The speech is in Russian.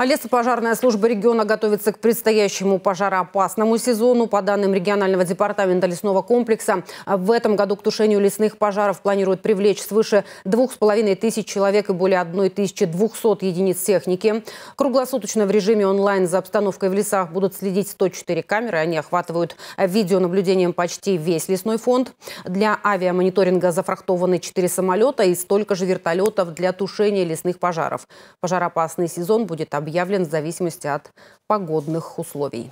А лесопожарная служба региона готовится к предстоящему пожароопасному сезону. По данным регионального департамента лесного комплекса, в этом году к тушению лесных пожаров планируют привлечь свыше двух с половиной тысяч человек и более 1200 единиц техники. Круглосуточно в режиме онлайн за обстановкой в лесах будут следить 104 камеры. Они охватывают видеонаблюдением почти весь лесной фонд. Для авиамониторинга зафрахтованы 4 самолета и столько же вертолетов для тушения лесных пожаров. Пожароопасный сезон будет объявлен объявлен в зависимости от погодных условий.